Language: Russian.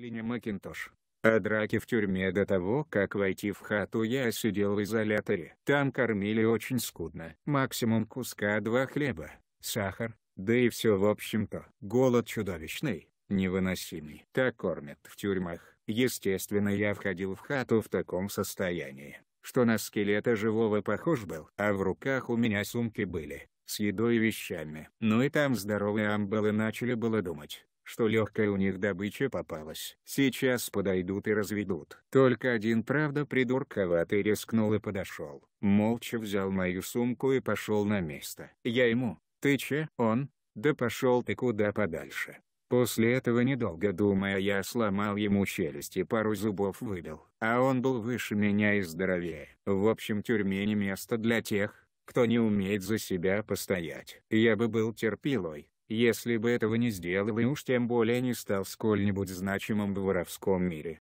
Лине Макинтош. О а драке в тюрьме до того, как войти в хату я сидел в изоляторе. Там кормили очень скудно. Максимум куска два хлеба, сахар, да и все в общем-то. Голод чудовищный, невыносимый. Так кормят в тюрьмах. Естественно я входил в хату в таком состоянии, что на скелета живого похож был. А в руках у меня сумки были, с едой и вещами. Ну и там здоровые амбалы начали было думать, что легкая у них добыча попалась. Сейчас подойдут и разведут. Только один, правда, придурковатый рискнул и подошел. Молча взял мою сумку и пошел на место. Я ему, ты че, он, да пошел ты куда подальше. После этого, недолго думая, я сломал ему челюсть и пару зубов выбил. А он был выше меня и здоровее. В общем, тюрьме не место для тех, кто не умеет за себя постоять. Я бы был терпилой, если бы этого не сделал и уж тем более не стал сколь-нибудь значимым в воровском мире.